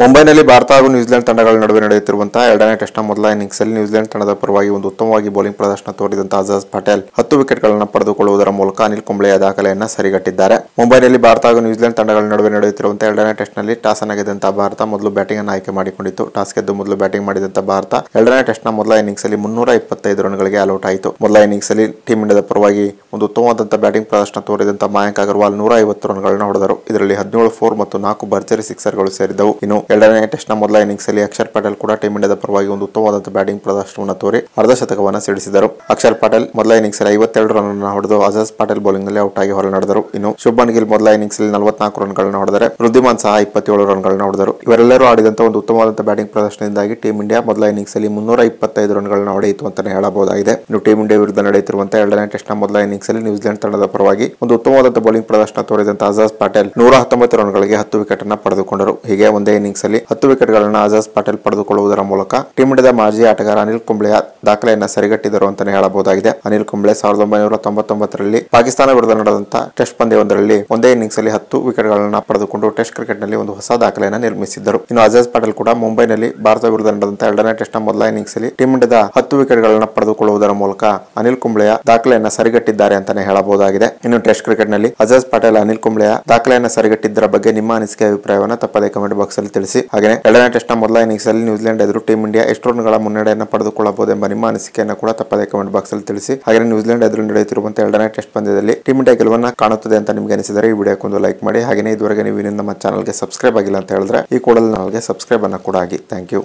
ಮುಂಬೈನಲ್ಲಿ ಭಾರತ ಹಾಗೂ ನ್ಯೂಜಿಲೆಂಡ್ ತಂಡಗಳ ನಡುವೆ ನಡೆಯುತ್ತಿರುವಂತಹ ಎರಡನೇ ಟೆಸ್ಟ್ನ ಮೊದಲ ಇನ್ನಿಂಗ್ಸ್ನಲ್ಲಿ ನ್ಯೂಜಿಲೆಂಡ್ ತಂಡದ ಪರವಾಗಿ ಒಂದು ಉತ್ತಮವಾಗಿ ಬೌಲಿಂಗ್ ಪ್ರದರ್ಶನ ತೋರಿದಂತಹ ಅಜಾಜ್ ಪಟೇಲ್ ಹತ್ತು ವಿಕೆಟ್ಗಳನ್ನು ಪಡೆದುಕೊಳ್ಳುವುದರ ಮೂಲಕ ಅನಿಲ್ ಕುಂಬ್ಳೆಯ ದಾಖಲೆಯನ್ನು ಸರಿಗಟ್ಟಿದ್ದಾರೆ ಮುಂಬೈನಲ್ಲಿ ಭಾರತ ಹಾಗೂ ನ್ಯೂಜಿಲೆಂಡ್ ತಂಡಗಳ ನಡುವೆ ನಡೆಯುತ್ತಿರುವಂತಹ ಎರಡನೇ ಟೆಸ್ಟ್ನಲ್ಲಿ ಟಾಸ್ ಗೆದ್ದಂತಹ ಭಾರತ ಮೊದಲು ಬ್ಯಾಟಿಂಗ್ ಅನ್ನು ಆಯ್ಕೆ ಮಾಡಿಕೊಂಡಿತ್ತು ಟಾಸ್ ಗೆದ್ದು ಮೊದಲು ಬ್ಯಾಟಿಂಗ್ ಮಾಡಿದಂತಹ ಭಾರತ ಎರಡನೇ ಟೆಸ್ಟ್ನ ಮೊದಲ ಇನ್ನಿಂಗ್ಸ್ನಲ್ಲಿ ಮುನ್ನೂರ ಇಪ್ಪತ್ತೈದು ರನ್ಗಳಿಗೆ ಆಲ್ಔಟ್ ಆಯಿತು ಮೊದಲ ಇನ್ನಿಂಗ್ಸ್ನಲ್ಲಿ ಟೀಮ್ ಇಂಡಿಯಾದ ಪರವಾಗಿ ಒಂದು ಉತ್ತಮವಾದಂತಹ ಬ್ಯಾಟಿಂಗ್ ಪ್ರದರ್ಶನ ತೋರಿದಂತಹ ಮಯಾಂಕ್ ಅಗರ್ವಾಲ್ ನೂರ ಐವತ್ತು ರನ್ಗಳನ್ನು ಹೊಡೆದರು ಇದರಲ್ಲಿ ಹದಿನೇಳು ಫೋರ್ ಮತ್ತು ನಾಲ್ಕು ಭರ್ಜರಿ ಸಿಕ್ಸರ್ಗಳು ಸೇರಿದ್ದವು ಇನ್ನು ಎರಡನೇ ಟೆಸ್ಟ್ನ ಮೊದಲ ಅಲ್ಲಿ ಅಕ್ಷರ್ ಪಟೇಲ್ ಕೂಡ ಟೀಮ್ ಇಂಡಿಯಾದ ಪರವಾಗಿ ಒಂದು ಉತ್ತಮವಾದ ಬ್ಯಾಟಿಂಗ್ ಪ್ರದರ್ಶನವನ್ನು ತೋರಿ ಅರ್ಧ ಶತಕವನ್ನು ಸಿಡಿಸಿದರು ಅಕ್ಷರ್ ಪಟೇಲ್ ಮೊದಲ ಇನ್ನಿಂಗ್ಸ್ ಅಲ್ಲಿ ಐವತ್ತೆರಡು ರನ್ ಹೊಡೆದು ಅಜಸ್ ಪಟೇಲ್ ಬೌಲಿಂಗ್ ನಲ್ಲಿ ಔಟ್ ಆಗಿ ಹೊರನಡೆದರು ಇನ್ನು ಶುಭನ್ ಗಿಲ್ ಮೊದಲ ಇನ್ನಿಂಗ್ಸ್ ಅಲ್ಲಿ ನಲವತ್ನಾಲ್ಕು ರನ್ ಗಳನ್ನು ಹೊಡೆದರೆ ವೃದ್ಧಿಮಾನ್ ಸಹ ಇಪ್ಪತ್ತೇಳು ರನ್ ಗಳನ್ನು ಹೊಡೆದರು ಇವರೆಲ್ಲರೂ ಆಡಿದಂತಹ ಒಂದು ಉತ್ತಮವಾದಂತಹ ಬ್ಯಾಟಿಂಗ್ ಪ್ರದರ್ಶನದಿಂದಾಗಿ ಟೀಮ್ ಇಂಡಿಯಾ ಮೊದಲ ಇನ್ನಿಂಗ್ಸ್ ಅಲ್ಲಿ ಮುನ್ನೂರ ಇಪ್ಪತ್ತೈದು ರನ್ ಗಳನ್ನು ಹೊಡೆಯಿತು ಅಂತಾನೆ ಹೇಳಬಹುದಾಗಿದೆ ಇನ್ನು ಟೀಮ್ ಇಂಡಿಯಾ ವಿರುದ್ಧ ನಡೆಯುತ್ತಿರುವಂತಹ ಎರಡನೇ ಟೆಸ್ಟ್ನ ಮೊದಲ ಇನ್ನಿಂಗ್ಸ್ ಅಲ್ಲಿ ನ್ಯೂಜಿಲೆಂಡ್ ತಂಡದ ಪರವಾಗಿ ಒಂದು ಉತ್ತಮವಾದಂತಹ ಬೌಲಿಂಗ್ ಪ್ರದರ್ಶನ ತೋರಿದಂತಹ ಅಜಾಜ್ ಪಟೇಲ್ ನೂರ ಹತ್ತೊಂಬತ್ತು ರನ್ಗಳಿಗೆ ಹತ್ತು ವಿಕೆಟ್ ಅನ್ನು ಪಡೆದುಕೊಂಡರು ಹೀಗೆ ಒಂದೇ ಇನ್ನಿಂಗ್ಸ್ ಅಲ್ಲಿ ಹತ್ತು ವಿಕೆಟ್ ಗಳನ್ನ ಅಜಾಜ್ ಪಟೇಲ್ ಪಡೆದುಕೊಳ್ಳುವುದರ ಮೂಲಕ ಟೀಮ್ ಇಂಡಿಯಾದ ಮಾಜಿ ಆಟಗಾರ ಅನಿಲ್ ಕುಂಬ್ಳೆಯ ದಾಖಲೆಯನ್ನ ಸರಿಗಟ್ಟಿದರು ಅಂತಾನೆ ಹೇಳಬಹುದಾಗಿದೆ ಅನಿಲ್ ಕುಂಬ್ಳೆ ಸಾವಿರದ ಒಂಬೈನೂರ ತೊಂಬತ್ತೊಂಬತ್ತರಲ್ಲಿ ಪಾಕಿಸ್ತಾನ ವಿರುದ್ಧ ನಡೆದಂತಹ ಟೆಸ್ಟ್ ಪಂದ್ಯವೊಂದರಲ್ಲಿ ಒಂದೇ ಇನ್ನಿಂಗ್ಸ್ ಅಲ್ಲಿ ಹತ್ತು ವಿಕೆಟ್ ಗಳನ್ನ ಪಡೆದುಕೊಂಡು ಟೆಸ್ಟ್ ಕ್ರಿಕೆಟ್ ನಲ್ಲಿ ಒಂದು ಹೊಸ ದಾಖಲೆಯನ್ನು ನಿರ್ಮಿಸಿದ್ದರು ಇನ್ನು ಅಜಾಜ್ ಪಟೇಲ್ ಕೂಡ ಮುಂಬೈನಲ್ಲಿ ಭಾರತ ವಿರುದ್ಧ ನಡೆದಂತ ಎರಡನೇ ಟೆಸ್ಟ್ ನ ಮೊದಲ ಇನ್ನಿಂಗ್ಸ್ ಅಲ್ಲಿ ಟೀಮ್ ಇಂಡಿಯಾದ ಹತ್ತು ವಿಕೆಟ್ ಗಳನ್ನ ಪಡೆದುಕೊಳ್ಳುವುದರ ಮೂಲಕ ಅನಿಲ್ ಕುಂಬ್ಳೆಯ ದಾಖಲೆಯನ್ನ ಸರಿಗಟ್ಟಿದ್ದಾರೆ ಅಂತಾನೆ ಹೇಳಬಹುದಾಗಿದೆ ಇನ್ನು ಟೆಸ್ಟ್ ಕ್ರಿಕೆಟ್ ನಲ್ಲಿ ಅಜಾಜ್ ಪಟೇಲ್ ಅನಿಲ್ ಕುಂಬ್ಳೆಯ ದಾಖಲೆಯನ್ನ ಸರಿಗಟ್ಟಿದ್ದರ ಬಗ್ಗೆ ನಿಮ್ಮ ಅನಿಸಿಕೆ ಅಭಿಪ್ರಾಯವನ್ನು ತಪ್ಪದೇ ಕಮೆಂಟ್ ಬಾಕ್ಸ್ ಅಲ್ಲಿ ತಿಳಿಸಿ ಹಾಗೆ ಎರಡನೇ ಟೆಸ್ಟ್ ನ ಮೊದಲ ಇನ್ನಿಂಗ್ಸ್ ಅಲ್ಲಿ ನ್ಯೂಜಿಲೆಂಡ್ ಎದುರು ಟೀಮ್ ಇಂಡಿಯಾ ಎಷ್ಟು ರನ್ ಗಳ ಮುನ್ನಡೆಯನ್ನು ಪಡೆದುಕೊಳ್ಳಬಹುದು ಎಂಬ ನಿಮ್ಮ ಅನಿಸಿಕೆಯನ್ನು ಕೂಡ ತಪ್ಪದೆ ಕಮೆಂಟ್ ಬಾಕ್ಸ್ ಅಲ್ಲಿ ತಿಳಿಸಿ ಹಾಗೆ ನ್ಯೂಜಿಲೆಂಡ್ ಎದುರು ನಡೆಯುತ್ತಿರುವಂತಹ ಎರಡನೇ ಟೆಸ್ಟ್ ಪಂದ್ಯದಲ್ಲಿ ಟೀಮ್ ಇಂಡಿಯಾ ಗೆಲುವನ್ನು ಕಾಣುತ್ತದೆ ಅಂತ ನಿಮಗೆ ಅನಿಸಿದರೆ ಈ ವಿಡಿಯೋಕ್ಕೆ ಒಂದು ಲೈಕ್ ಮಾಡಿ ಹಾಗೆ ಇದುವರೆಗೆ ನೀವು ನಮ್ಮ ಚಾನಲ್ಗೆ ಸಬ್ಸ್ಕ್ರೈಬ್ ಆಗಿಲ್ಲ ಅಂತ ಹೇಳಿದ್ರೆ ಈ ಕೂಡಲೇ ನಮಗೆ ಸಬ್ಸ್ಕ್ರೈಬ್ ಅನ್ನು ಕೂಡ ಆಗಿ ಥ್ಯಾಂಕ್ ಯು